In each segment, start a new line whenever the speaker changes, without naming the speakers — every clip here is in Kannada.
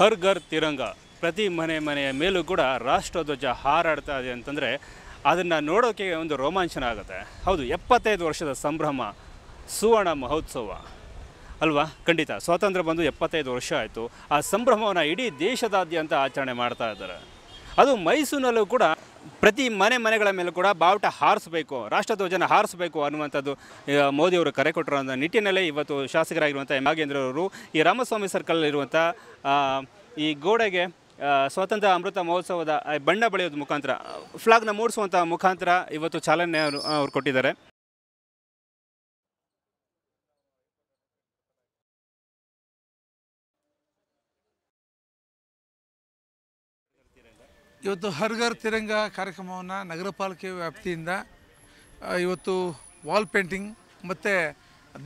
ಹರ್ ಘರ್ ತಿರಂಗ ಪ್ರತಿ ಮನೆ ಮನೆಯ ಮೇಲೂ ಕೂಡ ರಾಷ್ಟ್ರಧ್ವಜ ಹಾರಾಡ್ತಾ ಇದೆ ಅಂತಂದರೆ ಅದನ್ನು ನೋಡೋಕೆ ಒಂದು ರೋಮಾಂಚನ ಆಗುತ್ತೆ ಹೌದು ಎಪ್ಪತ್ತೈದು ವರ್ಷದ ಸಂಭ್ರಮ ಸುವರ್ಣ ಮಹೋತ್ಸವ ಅಲ್ವಾ ಖಂಡಿತ ಸ್ವಾತಂತ್ರ್ಯ ಬಂದು ಎಪ್ಪತ್ತೈದು ವರ್ಷ ಆಯಿತು ಆ ಸಂಭ್ರಮವನ್ನು ಇಡೀ ದೇಶದಾದ್ಯಂತ ಆಚರಣೆ ಮಾಡ್ತಾ ಇದ್ದಾರೆ ಅದು ಮೈಸೂರಿನಲ್ಲೂ ಕೂಡ ಪ್ರತಿ ಮನೆ ಮನೆಗಳ ಮೇಲೂ ಕೂಡ ಬಾವುಟ ಹಾರಿಸಬೇಕು ರಾಷ್ಟ್ರಧ್ವಜನ ಹಾರಿಸಬೇಕು ಅನ್ನುವಂಥದ್ದು ಮೋದಿಯವರು ಕರೆ ಕೊಟ್ಟಿರುವಂಥ ನಿಟ್ಟಿನಲ್ಲೇ ಇವತ್ತು ಶಾಸಕರಾಗಿರುವಂಥ ಎಂ ಅವರು ಈ ರಾಮಸ್ವಾಮಿ ಸರ್ಕಲ್ ಈ ಗೋಡೆಗೆ ಸ್ವಾತಂತ್ರ್ಯ ಅಮೃತ ಮಹೋತ್ಸವದ ಬಣ್ಣ ಬಳಿಯೋದು ಮುಖಾಂತರ ಫ್ಲಾಗ್ನ ಮೂಡಿಸುವಂಥ ಮುಖಾಂತರ ಇವತ್ತು ಚಾಲನೆ ಅವರು ಕೊಟ್ಟಿದ್ದಾರೆ
ಇವತ್ತು ಹರ್ಗರ್ ತಿರಂಗ ಕಾರ್ಯಕ್ರಮವನ್ನು ನಗರ ಪಾಲಿಕೆ ವ್ಯಾಪ್ತಿಯಿಂದ ಇವತ್ತು ವಾಲ್ ಪೇಂಟಿಂಗ್ ಮತ್ತು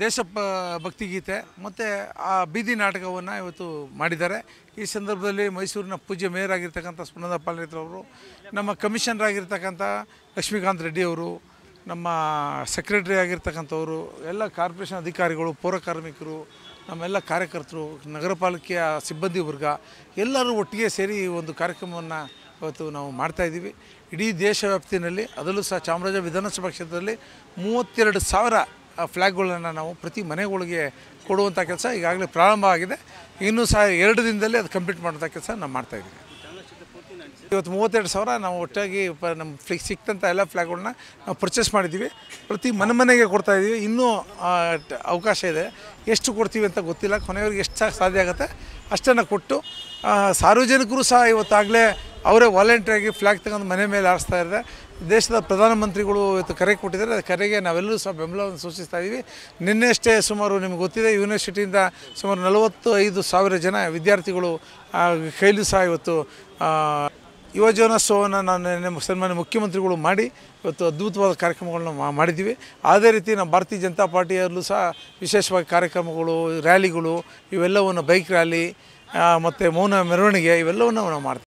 ದೇಶ ಭಕ್ತಿಗೀತೆ ಮತ್ತು ಆ ಬೀದಿ ನಾಟಕವನ್ನು ಇವತ್ತು ಮಾಡಿದ್ದಾರೆ ಈ ಸಂದರ್ಭದಲ್ಲಿ ಮೈಸೂರಿನ ಪೂಜ್ಯ ಮೇಯರ್ ಆಗಿರ್ತಕ್ಕಂಥ ಸುನಂದ ಅವರು ನಮ್ಮ ಕಮಿಷನರ್ ಆಗಿರ್ತಕ್ಕಂಥ ಲಕ್ಷ್ಮೀಕಾಂತ್ ರೆಡ್ಡಿ ಅವರು ನಮ್ಮ ಸೆಕ್ರೆಟರಿ ಆಗಿರ್ತಕ್ಕಂಥವರು ಎಲ್ಲ ಕಾರ್ಪೊರೇಷನ್ ಅಧಿಕಾರಿಗಳು ಪೌರ ಕಾರ್ಮಿಕರು ನಮ್ಮೆಲ್ಲ ಕಾರ್ಯಕರ್ತರು ನಗರ ಪಾಲಿಕೆಯ ಸಿಬ್ಬಂದಿ ವರ್ಗ ಎಲ್ಲರೂ ಒಟ್ಟಿಗೆ ಸೇರಿ ಈ ಒಂದು ಕಾರ್ಯಕ್ರಮವನ್ನು ಇವತ್ತು ನಾವು ಮಾಡ್ತಾಯಿದ್ದೀವಿ ಇಡೀ ದೇಶವ್ಯಾಪ್ತಿನಲ್ಲಿ ಅದರಲ್ಲೂ ಸಹ ಚಾಮರಾಜ ವಿಧಾನಸಭಾ ಕ್ಷೇತ್ರದಲ್ಲಿ ಮೂವತ್ತೆರಡು ಸಾವಿರ ಫ್ಲ್ಯಾಗ್ಗಳನ್ನು ನಾವು ಪ್ರತಿ ಮನೆಗಳಿಗೆ ಕೊಡುವಂಥ ಕೆಲಸ ಈಗಾಗಲೇ ಪ್ರಾರಂಭ ಆಗಿದೆ ಇನ್ನೂ ಸಹ ಎರಡು ದಿನದಲ್ಲಿ ಅದು ಕಂಪ್ಲೀಟ್ ಮಾಡೋಂಥ ಕೆಲಸ ನಾವು ಮಾಡ್ತಾಯಿದ್ದೀವಿ ಇವತ್ತು ಮೂವತ್ತೆರಡು ಸಾವಿರ ನಾವು ಒಟ್ಟಾಗಿ ಪ ನಮ್ಮ ಫ್ಲಿಕ್ ಸಿಕ್ತಂಥ ಎಲ್ಲ ಫ್ಲ್ಯಾಗ್ಗಳನ್ನ ನಾವು ಪರ್ಚೇಸ್ ಮಾಡಿದ್ದೀವಿ ಪ್ರತಿ ಮನೆ ಮನೆಗೆ ಕೊಡ್ತಾ ಇದ್ದೀವಿ ಇನ್ನೂ ಅವಕಾಶ ಇದೆ ಎಷ್ಟು ಕೊಡ್ತೀವಿ ಅಂತ ಗೊತ್ತಿಲ್ಲ ಕೊನೆಯವ್ರಿಗೆ ಎಷ್ಟು ಸಾಧ್ಯ ಆಗುತ್ತೆ ಅಷ್ಟನ್ನು ಕೊಟ್ಟು ಸಾರ್ವಜನಿಕರು ಸಹ ಇವತ್ತಾಗಲೇ ಅವರೇ ವಾಲಂಟಿಯಾಗಿ ಫ್ಲಾಗ್ ತಗೊಂಡು ಮನೆ ಮೇಲೆ ಆರಿಸ್ತಾ ಇದ್ದಾರೆ ದೇಶದ ಪ್ರಧಾನಮಂತ್ರಿಗಳು ಇವತ್ತು ಕರೆ ಕೊಟ್ಟಿದ್ದಾರೆ ಅದು ಕರೆಗೆ ನಾವೆಲ್ಲರೂ ಸಹ ಬೆಂಬಲವನ್ನು ಸೂಚಿಸ್ತಾ ಇದ್ದೀವಿ ನಿನ್ನೆಷ್ಟೇ ಸುಮಾರು ನಿಮ್ಗೆ ಗೊತ್ತಿದೆ ಯೂನಿವರ್ಸಿಟಿಯಿಂದ ಸುಮಾರು ನಲವತ್ತು ಐದು ಸಾವಿರ ಜನ ವಿದ್ಯಾರ್ಥಿಗಳು ಕೈಲಿ ಸಹ ಇವತ್ತು ಯುವಜನ ನಾನು ನಿನ್ನೆ ಸನ್ಮಾನ್ಯ ಮುಖ್ಯಮಂತ್ರಿಗಳು ಮಾಡಿ ಇವತ್ತು ಅದ್ಭುತವಾದ ಕಾರ್ಯಕ್ರಮಗಳನ್ನ ಮಾಡಿದ್ದೀವಿ ಅದೇ ರೀತಿ ನಮ್ಮ ಭಾರತೀಯ ಜನತಾ ಪಾರ್ಟಿಯಲ್ಲೂ ಸಹ ವಿಶೇಷವಾಗಿ ಕಾರ್ಯಕ್ರಮಗಳು ರ್ಯಾಲಿಗಳು ಇವೆಲ್ಲವನ್ನು ಬೈಕ್ ರ್ಯಾಲಿ ಮತ್ತು ಮೌನ ಮೆರವಣಿಗೆ ಇವೆಲ್ಲವನ್ನು ನಾವು ಮಾಡ್ತೀವಿ